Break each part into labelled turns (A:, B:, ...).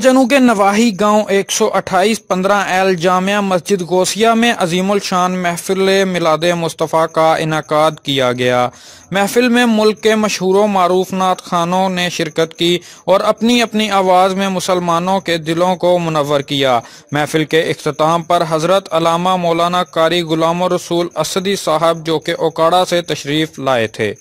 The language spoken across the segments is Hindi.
A: जनू के नवाही गांव 128 15 एल जामिया मस्जिद गोसिया में अजीमुल शान महफिल मिलाद मुस्तफ़ा का इनका किया गया महफिल में मुल्क के मशहूर मरूफ नात खानों ने शिरकत की और अपनी अपनी आवाज़ में मुसलमानों के दिलों को मुनवर किया महफिल के अख्ताम पर हज़रत अलामा मौलाना कारी गुलाम रसूल असदी साहब जो कि ओकाड़ा से तशरीफ़ लाए थे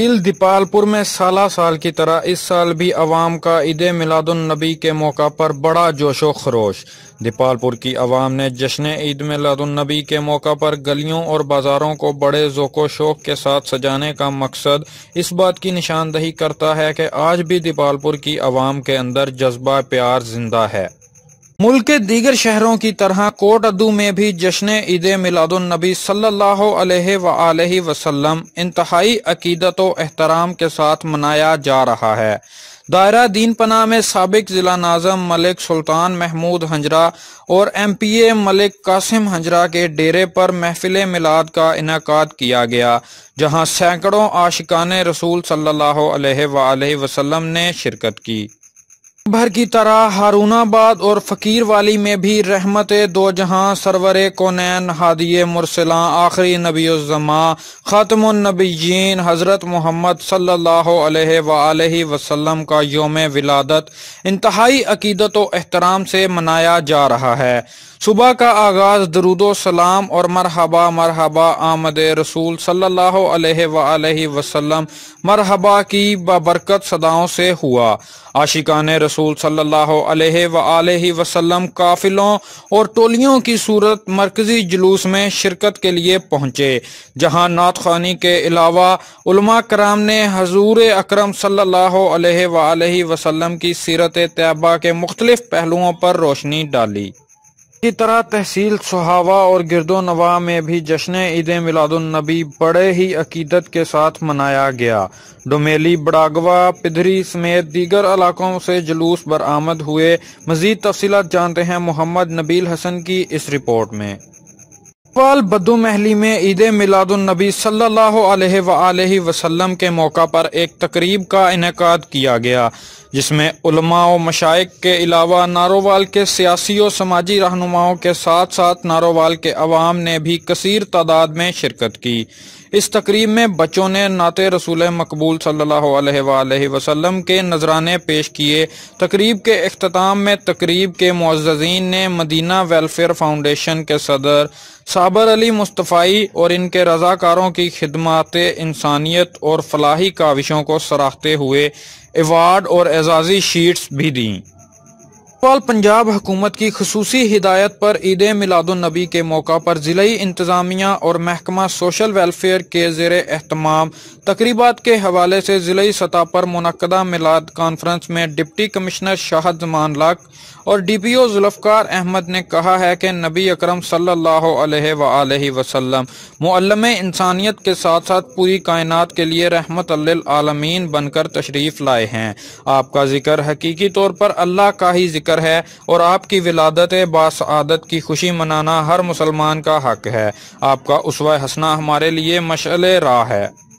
A: इल्दीपालपुर में साला साल की तरह इस साल भी अवाम का ईद मिलादुलनबी के मौका पर बड़ा जोशो खरोश दीपालपुर की आवाम ने जश्न ईद मिलादुलनबी के मौका पर गलियों और बाजारों को बड़े जोको शोक के साथ सजाने का मकसद इस बात की निशानदही करता है कि आज भी दीपालपुर की आवाम के अंदर जज्बा प्यार जिंदा है मुल्क के दीगर शहरों की तरह कोट अदू में भी जश्न ईद मिलादुलनबी सल्लल्लाहु अलैहि इंतहाई अकीदत व एहतराम के साथ मनाया जा रहा है दायरा दीन पना में सबक ज़िला नाजम मलिक सुल्तान महमूद हंजरा और M P A Malik Qasim Hanjra के डेरे पर महफिल मिलाद का इनका किया गया जहाँ सैकड़ों आशिकान रसूल सल्लल्लाहु ने शिरकत की भर की तरह हारूनाबाद और फकीर वाली में भी रहमत दो जहां सरवर कोनैन हादिय मुरसला आखिरी नबीज़मा ख़ातमनबीन हज़रत मोहम्मद सल्लल्लाहु वसल्लम का योम विलादत इंतहाई अकीदत एहतराम से मनाया जा रहा है सुबह का आगाज़ दरुदो सलाम और मरहबा मरहबा आमद रसूल सल्लाम मरहबा की बबरकत सदाओं से हुआ आशिका ने रसूल सल्लल्लाहु अलैहि वसल्लम काफिलों और टोलियों की सूरत मरकजी जुलूस में शिरकत के लिए पहुंचे जहां नात खानी के अलावा उलमा कराम ने हजूर अक्रम सल्लल्लाहु अलैहि वसल्लम की सीरत तयबा के मुख्तलिफ पहलुओं पर रोशनी डाली इसी तरह तहसील सुहावा और नवा में भी जश्न ईद मिलादुलनबी बड़े ही अकीदत के साथ मनाया गया डोमेली बड़ागवा पिधरी समेत दीगर इलाकों से जुलूस बरामद हुए मजीद तफसी जानते हैं मोहम्मद नबील हसन की इस रिपोर्ट में भोपाल बदू महली में ईद मिलादुलनबी सल्लल्लाहु अलैहि वसल्लम के मौका पर एक तकरीब का इनका किया गया जिसमें उलमा व के अलावा नारोवाल के सियासी और समाजी रहनुमाओं के साथ साथ नारोवाल के अवाम ने भी कसर तादाद में शिरकत की इस तकरीब में बच्चों ने नाते रसूल मकबूल सल्ला के नजराने पेश किए तकरीब के अख्ताम में तकरीब के मुआजीन ने मदीना वेलफेयर फाउंडेशन के सदर साबर अली मुस्तफ़ाई और इनके रजाकारों की खिदमत इंसानियत और फलाही काविशों को सराहते हुए एवार्ड और एजाजी शीट्स भी दी पंजाब हुकूमत की खसूसी हिदायत पर ईद मिलादुलनबी के मौका पर ज़िली इंतज़ामिया और महकमा सोशल वेलफेयर के जेर अहतमाम तकरीबा के हवाले से ज़िली सतह पर मुनदा मिलाद कॉन्फ्रेंस में डिप्टी कमिश्नर शाहद जमान लक और डीपीओ जुल्फकार अहमद ने कहा है कि नबी अकरम सल्लल्लाहु अलैहि वसल्लम मुअल्लम इंसानियत के साथ साथ पूरी कायनात के लिए रहमत आलमीन बनकर तशरीफ़ लाए हैं आपका जिक्र हकीकी तौर पर अल्लाह का ही जिक्र है और आपकी विलादत बासआदत की खुशी मनाना हर मुसलमान का हक है आपका उसवा हसना हमारे लिए मशल राह है